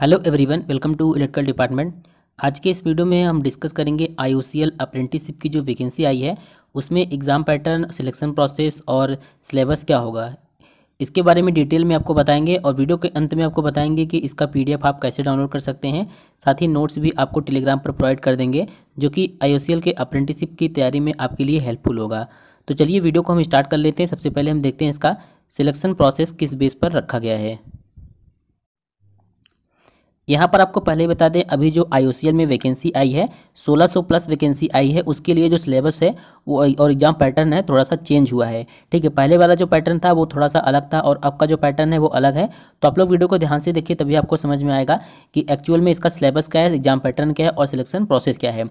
hello everyone welcome to electrical department आज के इस वीडियो में हम डिस्कस करेंगे आई ओ सी एल अप्रेंटिसशिप की जो वैकेंसी आई है उसमें एग्ज़ाम पैटर्न सिलेक्शन प्रोसेस और सिलेबस क्या होगा इसके बारे में डिटेल में आपको बताएंगे और वीडियो के अंत में आपको बताएंगे कि इसका पी आप कैसे डाउनलोड कर सकते हैं साथ ही नोट्स भी आपको टेलीग्राम पर प्रोवाइड कर देंगे जो कि आई के अप्रेंटिसशिप की तैयारी में आपके लिए हेल्पफुल होगा तो चलिए वीडियो को हम स्टार्ट कर लेते हैं सबसे पहले हम देखते हैं इसका सिलेक्शन प्रोसेस किस बेस पर रखा गया है यहाँ पर आपको पहले बता दें अभी जो आई में वैकेंसी आई है 1600 प्लस वैकेंसी आई है उसके लिए जो सिलेबस है वो और एग्ज़ाम पैटर्न है थोड़ा सा चेंज हुआ है ठीक है पहले वाला जो पैटर्न था वो थोड़ा सा अलग था और आपका जो पैटर्न है वो अलग है तो आप लोग वीडियो को ध्यान से देखिए तभी आपको समझ में आएगा कि एक्चुअल में इसका सिलेबस क्या है एग्जाम पैटर्न क्या है और सिलेक्शन प्रोसेस क्या है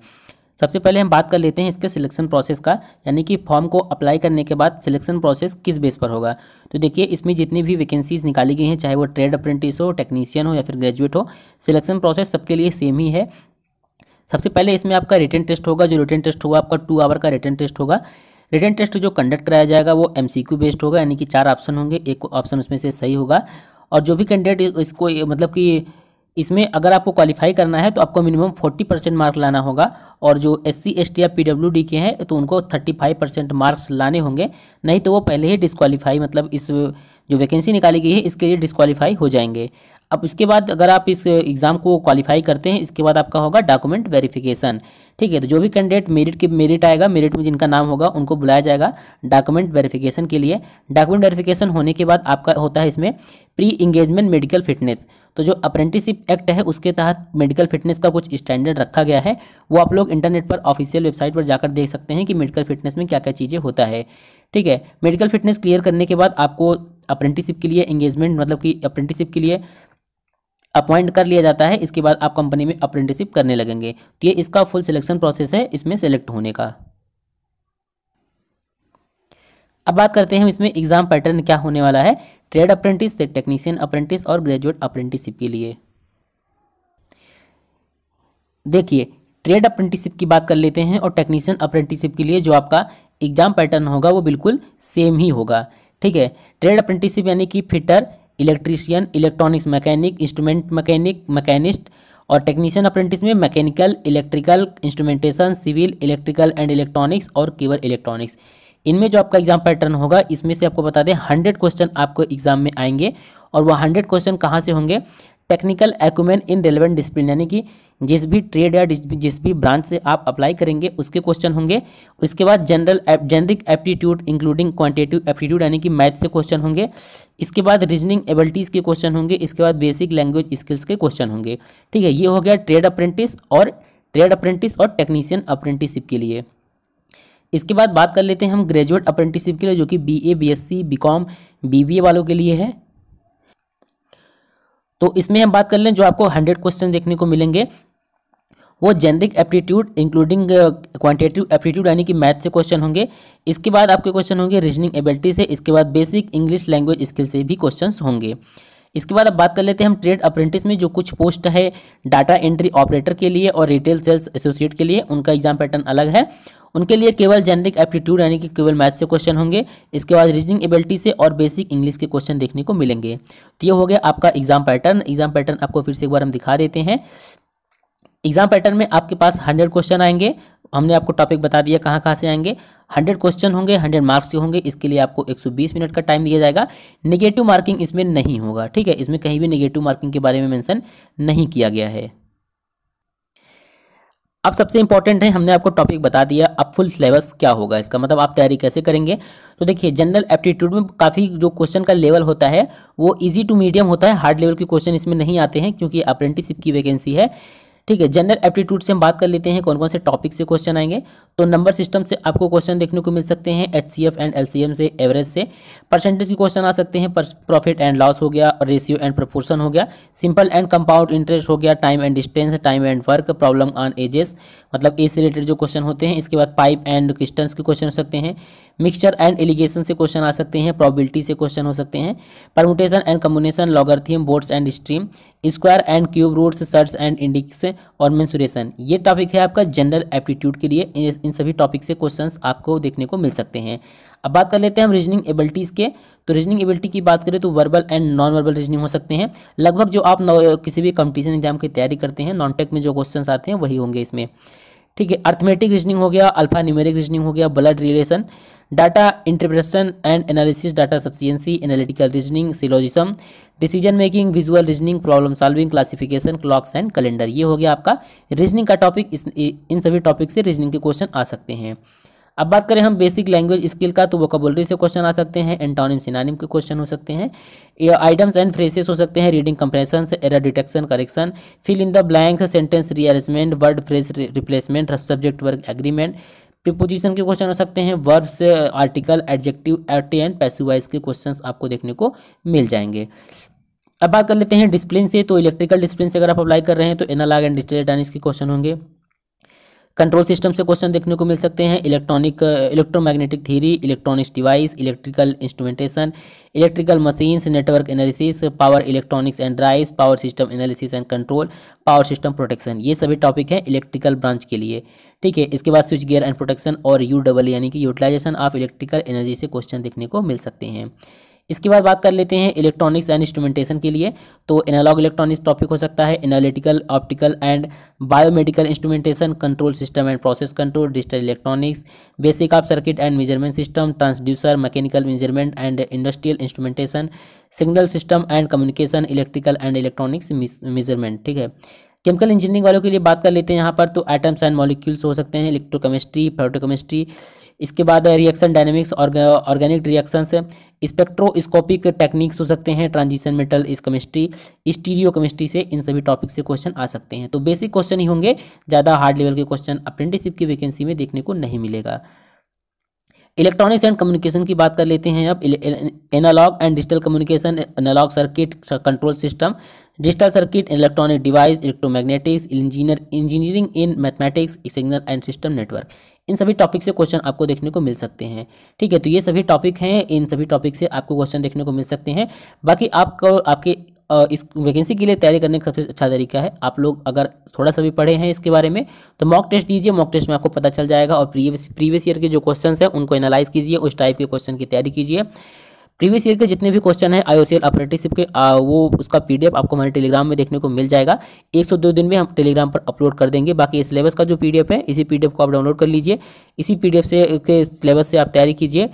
सबसे पहले हम बात कर लेते हैं इसके सिलेक्शन प्रोसेस का यानी कि फॉर्म को अप्लाई करने के बाद सिलेक्शन प्रोसेस किस बेस पर होगा तो देखिए इसमें जितनी भी वैकेंसीज निकाली गई हैं चाहे वो ट्रेड अप्रेंटिस हो टेक्नीशियन हो या फिर ग्रेजुएट हो सिलेक्शन प्रोसेस सबके लिए सेम ही है सबसे पहले इसमें आपका रिटर्न टेस्ट होगा जो रिटर्न टेस्ट होगा आपका टू आवर का रिटर्न टेस्ट होगा रिटर्न टेस्ट जो कंडक्ट कराया जाएगा वो एम बेस्ड होगा यानी कि चार ऑप्शन होंगे एक ऑप्शन उसमें से सही होगा और जो भी कैंडिडेट इसको मतलब कि इसमें अगर आपको क्वालिफाई करना है तो आपको मिनिमम फोर्टी परसेंट मार्क लाना होगा और जो एस सी एस टी या पी डब्ल्यू डी के हैं तो उनको थर्टी फाइव परसेंट मार्क्स लाने होंगे नहीं तो वो पहले ही डिस्क्वालीफाई मतलब इस जो वैकेंसी निकाली गई है इसके लिए डिस्क्वालीफाई हो जाएंगे अब इसके बाद अगर आप इस एग्ज़ाम को क्वालिफाई करते हैं इसके बाद आपका होगा डॉक्यूमेंट वेरिफिकेशन ठीक है तो जो भी कैंडिडेट मेरिट के मेरिट आएगा मेरिट में जिनका नाम होगा उनको बुलाया जाएगा डॉक्यूमेंट वेरिफिकेशन के लिए डॉक्यूमेंट वेरिफिकेशन होने के बाद आपका होता है इसमें प्री इंगेजमेंट मेडिकल फिटनेस तो जो अप्रेंटिसिप एक्ट है उसके तहत मेडिकल फिटनेस का कुछ स्टैंडर्ड रखा गया है वो आप लोग इंटरनेट पर ऑफिशियल वेबसाइट पर जाकर देख सकते हैं कि मेडिकल फिटनेस में क्या क्या चीज़ें होता है ठीक है मेडिकल फिटनेस क्लियर करने के बाद आपको अप्रेंटिसिप के लिए एंगेजमेंट मतलब कि अप्रेंटिसिप के लिए अपॉइंट कर लिया जाता है इसके बाद आप कंपनी में अप्रेंटिसिप करने लगेंगे तो ये इसका फुल सिलेक्शन प्रोसेस है इसमें सेलेक्ट होने का अब बात करते हैं इसमें एग्जाम पैटर्न क्या होने वाला है ट्रेड अप्रेंटिस से टेक्नीशियन अप्रेंटिस और ग्रेजुएट अप्रेंटिसिप के लिए देखिए ट्रेड अप्रेंटिसिप की बात कर लेते हैं और टेक्नीशियन अप्रेंटिसिप के लिए जो आपका एग्जाम पैटर्न होगा वो बिल्कुल सेम ही होगा ठीक है ट्रेड अप्रेंटिसिप यानी कि fitter electrician electronics mechanic instrument mechanic machinist और टेक्नीशियन अप्रेंटिस में mechanical electrical instrumentation civil electrical and electronics और केवल इलेक्ट्रॉनिक्स इनमें जो आपका एग्जाम पैटर्न होगा इसमें से आपको बता दें हंड्रेड क्वेश्चन आपको एग्जाम में आएंगे और वह हंड्रेड क्वेश्चन कहाँ से होंगे technical acumen in relevant discipline यानी कि जिस भी ट्रेड या जिस भी ब्रांच से आप अप्लाई करेंगे उसके क्वेश्चन होंगे उसके बाद general generic aptitude including quantitative aptitude यानी कि मैथ से क्वेश्चन होंगे इसके बाद रीजनिंग एबिलिटीज़ के क्वेश्चन होंगे इसके बाद बेसिक लैंग्वेज स्किल्स के क्वेश्चन होंगे ठीक है ये हो गया ट्रेड अप्रेंटिस और ट्रेड अप्रेंटिस और टेक्नीशियन अप्रेंटिसशिप के लिए इसके बाद बात कर लेते हैं हम ग्रेजुएट अप्रेंटिसिप के लिए जो कि B A B S C B com B B A वालों के लिए है तो इसमें हम बात कर लें जो आपको हंड्रेड क्वेश्चन देखने को मिलेंगे वो generic aptitude including quantitative aptitude यानी कि मैथ से क्वेश्चन होंगे इसके बाद आपके क्वेश्चन होंगे रीजनिंग एबिलिटी से इसके बाद बेसिक इंग्लिश लैंग्वेज स्किल से भी क्वेश्चन होंगे इसके बाद अब बात कर लेते हैं हम ट्रेड अप्रेंटिस में जो कुछ पोस्ट है डाटा एंट्री ऑपरेटर के लिए और रिटेल सेल्स एसोसिएट के लिए उनका एग्जाम पैटर्न अलग है उनके लिए केवल जेनरिक एप्टीट्यूड यानी कि केवल मैथ्स से क्वेश्चन होंगे इसके बाद रीजनिंग एबिलिटी से और बेसिक इंग्लिश के क्वेश्चन देखने को मिलेंगे तो ये हो गया आपका एग्जाम पैटर्न एग्जाम पैटर्न आपको फिर से एक बार हम दिखा देते हैं एग्जाम पैटर्न में आपके पास हंड्रेड क्वेश्चन आएंगे हमने आपको टॉपिक बता दिया कहाँ कहाँ से आएंगे हंड्रेड क्वेश्चन होंगे हंड्रेड मार्क्स के होंगे इसके लिए आपको एक सौ बीस मिनट का टाइम दिया जाएगा नेगेटिव मार्किंग इसमें नहीं होगा ठीक है इसमें कहीं भी नेगेटिव मार्किंग के बारे में मैंशन नहीं किया गया है अब सबसे इंपॉर्टेंट है हमने आपको टॉपिक बता दिया अब फुल सिलेबस क्या होगा इसका मतलब आप तैयारी कैसे करेंगे तो देखिए जनरल एप्टीट्यूड में काफ़ी जो क्वेश्चन का लेवल होता है वो इजी टू मीडियम होता है हार्ड लेवल के क्वेश्चन इसमें नहीं आते हैं क्योंकि अप्रेंटिसिप की वैकेंसी है ठीक है जनरल एप्टीट्यूड से हम बात कर लेते हैं कौन कौन से टॉपिक से क्वेश्चन आएंगे तो नंबर सिस्टम से आपको क्वेश्चन देखने को मिल सकते हैं एच एंड एल से एवरेज से परसेंटेज के क्वेश्चन आ सकते हैं प्रॉफिट एंड लॉस हो गया रेशियो एंड प्रपोर्सन हो गया सिंपल एंड कंपाउंड इंटरेस्ट हो गया time and distance time and work problem on ages मतलब एज से रिलेटेड जो क्वेश्चन होते हैं इसके बाद पाइप एंड क्रिस्टन्स के क्वेश्चन हो सकते हैं मिक्सचर एंड एलिगेशन से क्वेश्चन आ सकते हैं प्रॉबिलिटी से क्वेश्चन हो सकते हैं permutation and combination logarithm boards and stream square and cube roots search and indices और मेंसुरेशन ये टॉपिक है आपका जनरल एप्टीट्यूड के लिए इन सभी टॉपिक से क्वेश्चन आपको देखने को मिल सकते हैं अब बात कर लेते हैं हम रीजनिंग एबिलिटीज़ के तो रीजनिंग एबिलिटी की बात करें तो verbal and non verbal reasoning हो सकते हैं लगभग जो आप किसी भी कंपटीशन एग्जाम की तैयारी करते हैं नॉन टेक में जो क्वेश्चन आते हैं वही होंगे इसमें ठीक है अर्थमेटिक रीजनिंग हो गया अल्फा न्यूमेरिक रीजनिंग हो गया blood relation data interpretation and analysis data sufficiency analytical reasoning syllogism decision making visual reasoning problem solving classification clocks and calendar ये हो गया आपका रीजनिंग का टॉपिक इन सभी टॉपिक से रीजनिंग के क्वेश्चन आ सकते हैं अब बात करें हम बेसिक लैंग्वेज स्किल का तो कबुलरी से क्वेश्चन आ सकते हैं एंटोनिम सिनानिम के क्वेश्चन हो सकते हैं आइटम्स एंड फ्रेसेस हो सकते हैं reading comprehension error detection correction fill in the blanks sentence rearrangement word phrase replacement subject verb agreement preposition के क्वेश्चन हो सकते हैं verbs article adjective at and passive voice के क्वेश्चन आपको देखने को मिल जाएंगे अब बात कर लेते हैं डिस्प्लिन से तो इलेक्ट्रिकल डिस्प्लिन से अगर आप अप्लाई कर रहे हैं तो एनालॉग एंड डिजिटल डाइनिक्स के क्वेश्चन होंगे कंट्रोल सिस्टम से क्वेश्चन देखने को मिल सकते हैं electronic electromagnetic theory electronics device electrical instrumentation electrical machines network analysis power electronics and drives power system analysis and control power system protection ये सभी टॉपिक है इलेक्ट्रिकल ब्रांच के लिए ठीक है इसके बाद स्विच गेयर एंड प्रोटेक्शन और यू डबल यानी कि यूटिलाइजेशन ऑफ इलेक्ट्रिकल एनर्जी से क्वेश्चन देखने को मिल सकते हैं इसके बाद बात कर लेते हैं इलेक्ट्रॉनिक्स एंड इंस्ट्रूमेंटेशन के लिए तो एनालॉग इलेक्ट्रॉनिक्स टॉपिक हो सकता है analytical optical and biomedical instrumentation control system and process control digital electronics basic of circuit and measurement system transducer mechanical measurement and industrial instrumentation signal system and communication electrical and electronics measurement ठीक है chemical engineering वालों के लिए बात कर लेते हैं यहाँ पर तो एटम्स एंड मॉलिक्यूल्स हो सकते हैं इलेक्ट्रोकेमिस्ट्री प्रोटोकेमिस्ट्री इसके बाद reaction dynamics organic reactions spectroscopic techniques हो सकते हैं ट्रांजिशन मेटल इस केमिस्ट्री स्टीरियो केमिस्ट्री से इन सभी टॉपिक से क्वेश्चन आ सकते हैं तो बेसिक क्वेश्चन ही होंगे ज़्यादा हार्ड लेवल के क्वेश्चन अप्रेंटिसिप की वैकेंसी में देखने को नहीं मिलेगा इलेक्ट्रॉनिक्स एंड कम्युनिकेशन की बात कर लेते हैं अब analog and digital communication analog circuit control system digital circuit electronic device electromagnetics engineer engineering इन mathematics signal and system network इन सभी टॉपिक से क्वेश्चन आपको देखने को मिल सकते हैं ठीक है तो ये सभी टॉपिक हैं इन सभी टॉपिक से आपको क्वेश्चन देखने को मिल सकते हैं बाकी आपको आपके इस वैकेंसी के लिए तैयारी करने का सबसे अच्छा तरीका है आप लोग अगर थोड़ा सा भी पढ़े हैं इसके बारे में तो मॉक टेस्ट दीजिए मॉक टेस्ट में आपको पता चल जाएगा और प्रीवियस प्रीवियस ईयर के जो क्वेश्चन हैं उनको एनालाइज कीजिए उस टाइप के क्वेश्चन की तैयारी कीजिए प्रीवियस ईयर के जितने भी क्वेश्चन हैं आईओसीएल अप्रेंटिसशिप के आ, वो उसका पीडीएफ आपको हमारे टेलीग्राम में देखने को मिल जाएगा 102 दिन में हम टेलीग्राम पर अपलोड कर देंगे बाकी सिलेबस का जो पीडीएफ है इसी पीडीएफ को आप डाउनलोड कर लीजिए इसी पीडीएफ से के सिलेबस से आप तैयारी कीजिए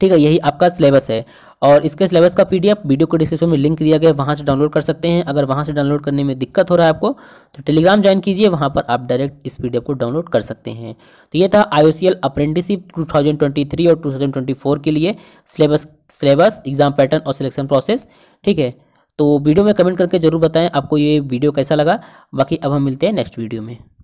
ठीक है यही आपका सिलेबस है और इसके सिलेबस का पीडीएफ वीडियो को डिस्क्रिप्शन में लिंक दिया गया है वहाँ से डाउनलोड कर सकते हैं अगर वहाँ से डाउनलोड करने में दिक्कत हो रहा है आपको तो टेलीग्राम ज्वाइन कीजिए वहाँ पर आप डायरेक्ट इस पी को डाउनलोड कर सकते हैं तो ये था एल अप्रेंटिसिप 2023 और टू के लिए सिलेबस सिलेबस एग्जाम पैटर्न और सिलेक्शन प्रोसेस ठीक है तो वीडियो में कमेंट करके जरूर बताएं आपको ये वीडियो कैसा लगा बाकी अब हम मिलते हैं नेक्स्ट वीडियो में